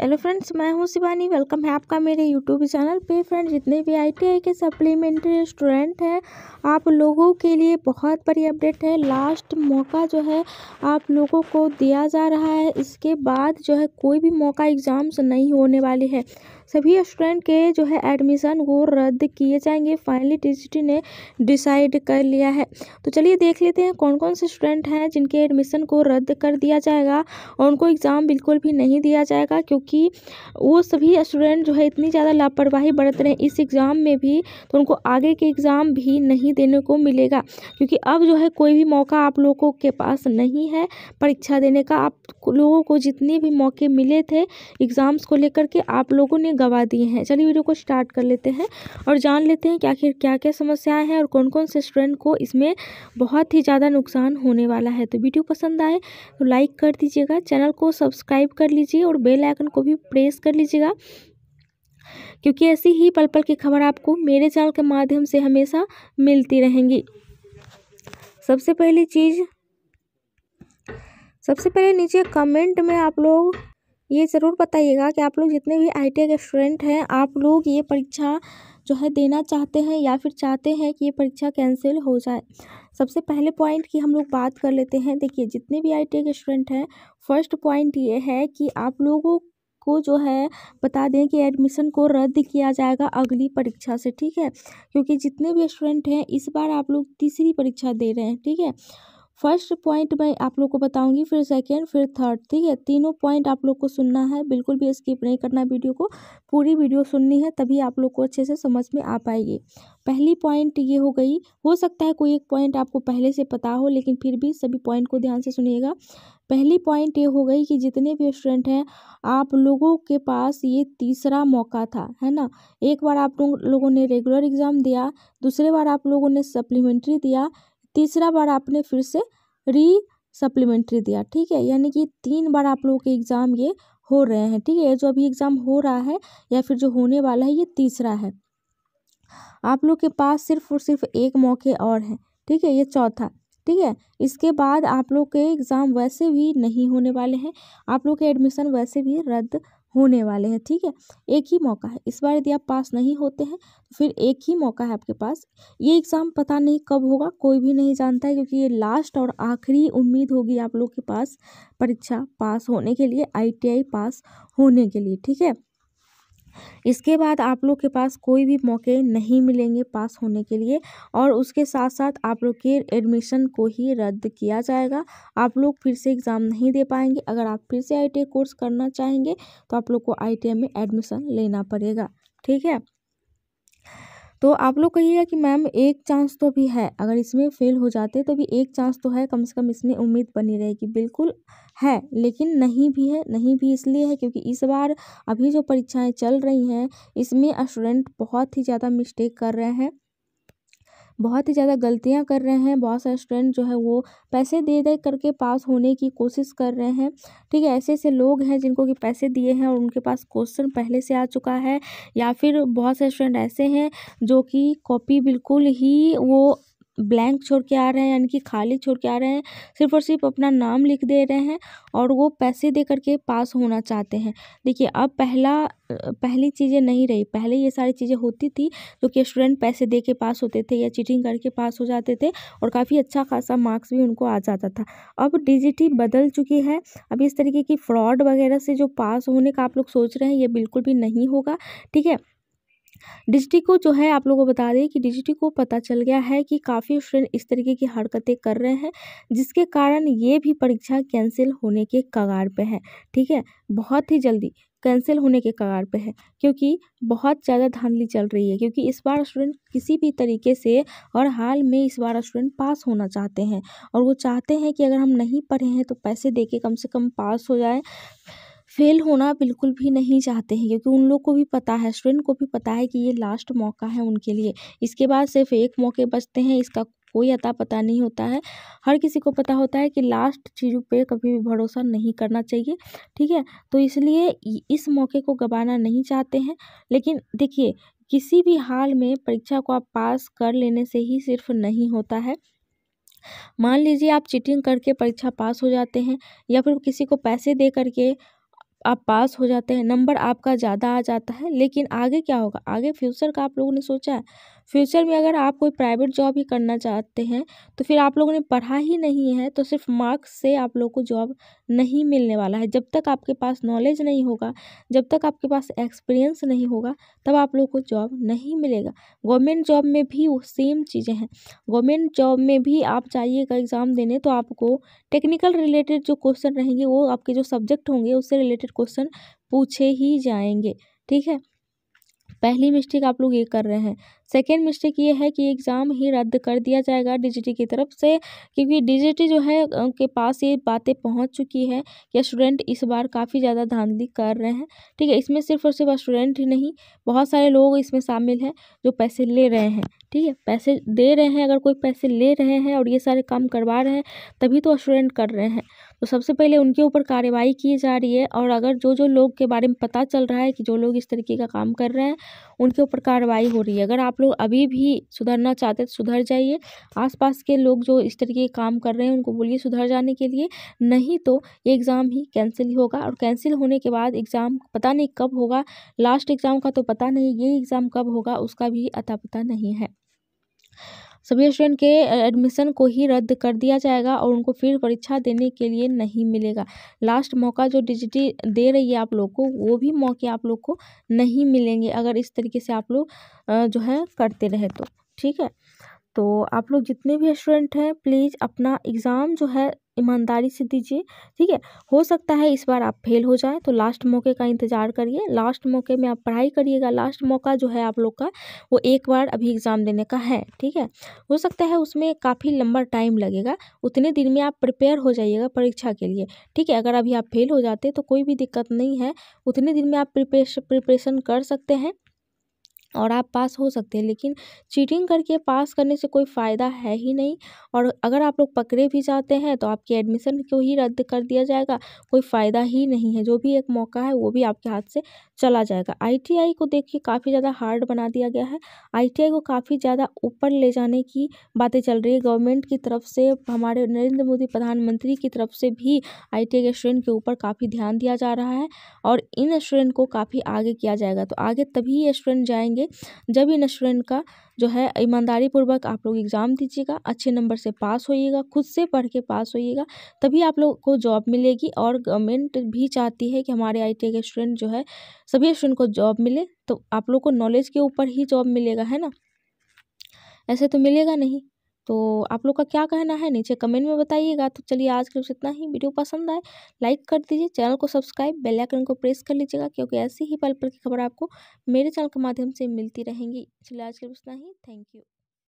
hello friends मैं हूं Shivani welcome है आपका मेरे यूट्यूब चैनल पे फ्रेंड जितने भी आईटीआई के सप्लीमेंट्री स्टूडेंट हैं आप लोगों के लिए बहुत बड़ी अपडेट है लास्ट मौका जो है आप लोगों को दिया जा रहा है इसके बाद जो है कोई भी मौका एग्ज़ाम्स नहीं होने वाले हैं सभी स्टूडेंट के जो है एडमिशन वो रद्द किए जाएंगे फाइनली टी ने डिसाइड कर लिया है तो चलिए देख लेते हैं कौन कौन से स्टूडेंट हैं जिनके एडमिशन को रद्द कर दिया जाएगा और उनको एग्ज़ाम बिल्कुल भी नहीं दिया जाएगा क्योंकि क्योंकि वो सभी स्टूडेंट जो है इतनी ज़्यादा लापरवाही बरत रहे हैं इस एग्ज़ाम में भी तो उनको आगे के एग्ज़ाम भी नहीं देने को मिलेगा क्योंकि अब जो है कोई भी मौका आप लोगों के पास नहीं है परीक्षा देने का आप लोगों को जितने भी मौके मिले थे एग्ज़ाम्स को लेकर के आप लोगों ने गवा दिए हैं चलिए वीडियो को स्टार्ट कर लेते हैं और जान लेते हैं कि आखिर क्या क्या समस्याएँ हैं और कौन कौन से स्टूडेंट को इसमें बहुत ही ज़्यादा नुकसान होने वाला है तो वीडियो पसंद आए तो लाइक कर दीजिएगा चैनल को सब्सक्राइब कर लीजिए और बेल आइकन को भी प्रेस कर लीजिएगा क्योंकि ऐसी ही पल पल की खबर आपको मेरे चैनल के माध्यम से हमेशा मिलती रहेंगी सबसे पहली चीज़ सबसे पहले नीचे कमेंट में आप लोग ये ज़रूर बताइएगा कि आप लोग जितने भी आई के स्टूडेंट हैं आप लोग ये परीक्षा जो है देना चाहते हैं या फिर चाहते हैं कि ये परीक्षा कैंसिल हो जाए सबसे पहले पॉइंट की हम लोग बात कर लेते हैं देखिए जितने भी आई के स्टूडेंट हैं फर्स्ट पॉइंट ये है कि आप लोगों को जो है बता दें कि एडमिशन को रद्द किया जाएगा अगली परीक्षा से ठीक है क्योंकि जितने भी स्टूडेंट हैं इस बार आप लोग तीसरी परीक्षा दे रहे हैं ठीक है फर्स्ट पॉइंट मैं आप लोग को बताऊंगी फिर सेकंड फिर थर्ड ठीक है तीनों पॉइंट आप लोग को सुनना है बिल्कुल भी स्किप नहीं करना वीडियो को पूरी वीडियो सुननी है तभी आप लोग को अच्छे से समझ में आ पाएगी पहली पॉइंट ये हो गई हो सकता है कोई एक पॉइंट आपको पहले से पता हो लेकिन फिर भी सभी पॉइंट को ध्यान से सुनिएगा पहली पॉइंट ये हो गई कि जितने भी स्टूडेंट हैं आप लोगों के पास ये तीसरा मौका था है ना एक बार आप लोगों ने रेगुलर एग्ज़ाम दिया दूसरे बार आप लोगों ने सप्लीमेंट्री दिया तीसरा बार आपने फिर से री सप्लीमेंट्री दिया ठीक है यानी कि तीन बार आप लोगों के एग्ज़ाम ये हो रहे हैं ठीक है ये जो अभी एग्ज़ाम हो रहा है या फिर जो होने वाला है ये तीसरा है आप लोग के पास सिर्फ और सिर्फ एक मौके और हैं ठीक है ये चौथा ठीक है इसके बाद आप लोग के एग्ज़ाम वैसे भी नहीं होने वाले हैं आप लोग के एडमिशन वैसे भी रद्द होने वाले हैं ठीक है एक ही मौका है इस बार यदि आप पास नहीं होते हैं तो फिर एक ही मौका है आपके पास ये एग्ज़ाम पता नहीं कब होगा कोई भी नहीं जानता है क्योंकि ये लास्ट और आखिरी उम्मीद होगी आप लोग के पास परीक्षा पास होने के लिए आई पास होने के लिए ठीक है इसके बाद आप लोग के पास कोई भी मौके नहीं मिलेंगे पास होने के लिए और उसके साथ साथ आप लोग के एडमिशन को ही रद्द किया जाएगा आप लोग फिर से एग्ज़ाम नहीं दे पाएंगे अगर आप फिर से आई कोर्स करना चाहेंगे तो आप लोग को आई में एडमिशन लेना पड़ेगा ठीक है तो आप लोग कहिएगा कि मैम एक चांस तो भी है अगर इसमें फेल हो जाते तो भी एक चांस तो है कम से कम इसमें उम्मीद बनी रहेगी बिल्कुल है लेकिन नहीं भी है नहीं भी इसलिए है क्योंकि इस बार अभी जो परीक्षाएं चल रही हैं इसमें स्टूडेंट बहुत ही ज़्यादा मिस्टेक कर रहे हैं बहुत ही ज़्यादा गलतियाँ कर रहे हैं बहुत सारे स्टूडेंट जो है वो पैसे दे दे करके पास होने की कोशिश कर रहे हैं ठीक है ऐसे ऐसे लोग हैं जिनको कि पैसे दिए हैं और उनके पास क्वेश्चन पहले से आ चुका है या फिर बहुत से स्टूडेंट ऐसे हैं जो कि कॉपी बिल्कुल ही वो ब्लैंक छोड़ के आ रहे हैं यानी कि खाली छोड़ के आ रहे हैं सिर्फ और सिर्फ अपना नाम लिख दे रहे हैं और वो पैसे दे करके पास होना चाहते हैं देखिए अब पहला पहली चीज़ें नहीं रही पहले ये सारी चीज़ें होती थी जो कि स्टूडेंट पैसे दे के पास होते थे या चीटिंग करके पास हो जाते थे और काफ़ी अच्छा खासा मार्क्स भी उनको आ जाता था अब डिजिटी बदल चुकी है अब इस तरीके की फ्रॉड वगैरह से जो पास होने का आप लोग सोच रहे हैं ये बिल्कुल भी नहीं होगा ठीक है डिजिटी को जो है आप लोगों को बता दें कि डिजिटी को पता चल गया है कि काफ़ी स्टूडेंट इस तरीके की हरकतें कर रहे हैं जिसके कारण ये भी परीक्षा कैंसिल होने के कगार पे है ठीक है बहुत ही जल्दी कैंसिल होने के कगार पे है क्योंकि बहुत ज़्यादा धांधली चल रही है क्योंकि इस बार स्टूडेंट किसी भी तरीके से और हाल में इस बार स्टूडेंट पास होना चाहते हैं और वो चाहते हैं कि अगर हम नहीं पढ़े हैं तो पैसे दे के कम से कम पास हो जाए फेल होना बिल्कुल भी नहीं चाहते हैं क्योंकि उन लोग को भी पता है स्टूडेंट को भी पता है कि ये लास्ट मौका है उनके लिए इसके बाद सिर्फ एक मौके बचते हैं इसका कोई अता पता नहीं होता है हर किसी को पता होता है कि लास्ट चीज़ों पे कभी भी भरोसा नहीं करना चाहिए ठीक है तो इसलिए इस मौके को गंवाना नहीं चाहते हैं लेकिन देखिए किसी भी हाल में परीक्षा को आप पास कर लेने से ही सिर्फ नहीं होता है मान लीजिए आप चीटिंग करके परीक्षा पास हो जाते हैं या फिर किसी को पैसे दे करके आप पास हो जाते हैं नंबर आपका ज़्यादा आ जाता है लेकिन आगे क्या होगा आगे फ्यूचर का आप लोगों ने सोचा है फ्यूचर में अगर आप कोई प्राइवेट जॉब ही करना चाहते हैं तो फिर आप लोगों ने पढ़ा ही नहीं है तो सिर्फ मार्क्स से आप लोग को जॉब नहीं मिलने वाला है जब तक आपके पास नॉलेज नहीं होगा जब तक आपके पास एक्सपीरियंस नहीं होगा तब आप लोग को जॉब नहीं मिलेगा गवर्नमेंट जॉब में भी वो सेम चीज़ें हैं गवर्नमेंट जॉब में भी आप चाहिएगा एग्ज़ाम देने तो आपको टेक्निकल रिलेटेड जो क्वेश्चन रहेंगे वो आपके जो सब्जेक्ट होंगे उससे रिलेटेड क्वेश्चन पूछे ही जाएंगे ठीक है पहली मिस्टेक आप लोग ये कर रहे हैं सेकेंड मिस्टेक ये है कि एग्ज़ाम ही रद्द कर दिया जाएगा डिजिटी की तरफ से क्योंकि डिजिटी जो है उनके पास ये बातें पहुंच चुकी है कि स्टूडेंट इस बार काफ़ी ज़्यादा धांधली कर रहे हैं ठीक है इसमें सिर्फ और सिर्फ स्टूडेंट ही नहीं बहुत सारे लोग इसमें शामिल हैं जो पैसे ले रहे हैं ठीक है पैसे दे रहे हैं अगर कोई पैसे ले रहे हैं और ये सारे काम करवा रहे हैं तभी तो स्टूडेंट कर रहे हैं तो सबसे पहले उनके ऊपर कार्रवाई की जा रही है और अगर जो जो लोग के बारे में पता चल रहा है कि जो लोग इस तरीके का काम कर रहे हैं उनके ऊपर कार्रवाई हो रही है अगर आप लोग अभी भी सुधरना चाहते हैं तो सुधर जाइए आसपास के लोग जो इस तरीके के काम कर रहे हैं उनको बोलिए सुधर जाने के लिए नहीं तो ये एग्ज़ाम ही कैंसिल होगा और कैंसिल होने के बाद एग्ज़ाम पता नहीं कब होगा लास्ट एग्ज़ाम का तो पता नहीं ये एग्ज़ाम कब होगा उसका भी अता पता नहीं है सभी स्टूडेंट के एडमिशन को ही रद्द कर दिया जाएगा और उनको फिर परीक्षा देने के लिए नहीं मिलेगा लास्ट मौका जो डिजिटी दे रही है आप लोग को वो भी मौके आप लोग को नहीं मिलेंगे अगर इस तरीके से आप लोग जो है करते रहे तो ठीक है तो आप लोग जितने भी स्टूडेंट हैं प्लीज़ अपना एग्ज़ाम जो है ईमानदारी से दीजिए ठीक है हो सकता है इस बार आप फेल हो जाएं तो लास्ट मौके का इंतज़ार करिए लास्ट मौके में आप पढ़ाई करिएगा लास्ट मौका जो है आप लोग का वो एक बार अभी एग्ज़ाम देने का है ठीक है हो सकता है उसमें काफ़ी लंबा टाइम लगेगा उतने दिन में आप प्रिपेयर हो जाइएगा परीक्षा के लिए ठीक है अगर अभी आप फेल हो जाते तो कोई भी दिक्कत नहीं है उतने दिन में आप प्रिपरेशन कर सकते हैं और आप पास हो सकते हैं लेकिन चीटिंग करके पास करने से कोई फ़ायदा है ही नहीं और अगर आप लोग पकड़े भी जाते हैं तो आपके एडमिशन को ही रद्द कर दिया जाएगा कोई फ़ायदा ही नहीं है जो भी एक मौका है वो भी आपके हाथ से चला जाएगा आईटीआई को देखिए काफ़ी ज़्यादा हार्ड बना दिया गया है आईटीआई को काफ़ी ज़्यादा ऊपर ले जाने की बातें चल रही है गवर्नमेंट की तरफ से हमारे नरेंद्र मोदी प्रधानमंत्री की तरफ से भी आई के स्टूडेंट के ऊपर काफ़ी ध्यान दिया जा रहा है और इन स्टूडेंट को काफ़ी आगे किया जाएगा तो आगे तभी ये स्टूडेंट जाएंगे जब इन स्टूडेंट का जो है ईमानदारी पूर्वक आप लोग एग्ज़ाम दीजिएगा अच्छे नंबर से पास होइएगा खुद से पढ़ के पास होइएगा तभी आप लोग को जॉब मिलेगी और गवर्नमेंट भी चाहती है कि हमारे आई के स्टूडेंट जो है सभी स्टूडेंट को जॉब मिले तो आप लोग को नॉलेज के ऊपर ही जॉब मिलेगा है ना ऐसे तो मिलेगा नहीं तो आप लोग का क्या कहना है नीचे कमेंट में बताइएगा तो चलिए आज के लिए इतना ही वीडियो पसंद आए लाइक कर दीजिए चैनल को सब्सक्राइब बेल आइकन को प्रेस कर लीजिएगा क्योंकि ऐसी ही पल पल की खबर आपको मेरे चैनल के माध्यम से मिलती रहेंगी चलिए आज के लिए इतना ही थैंक यू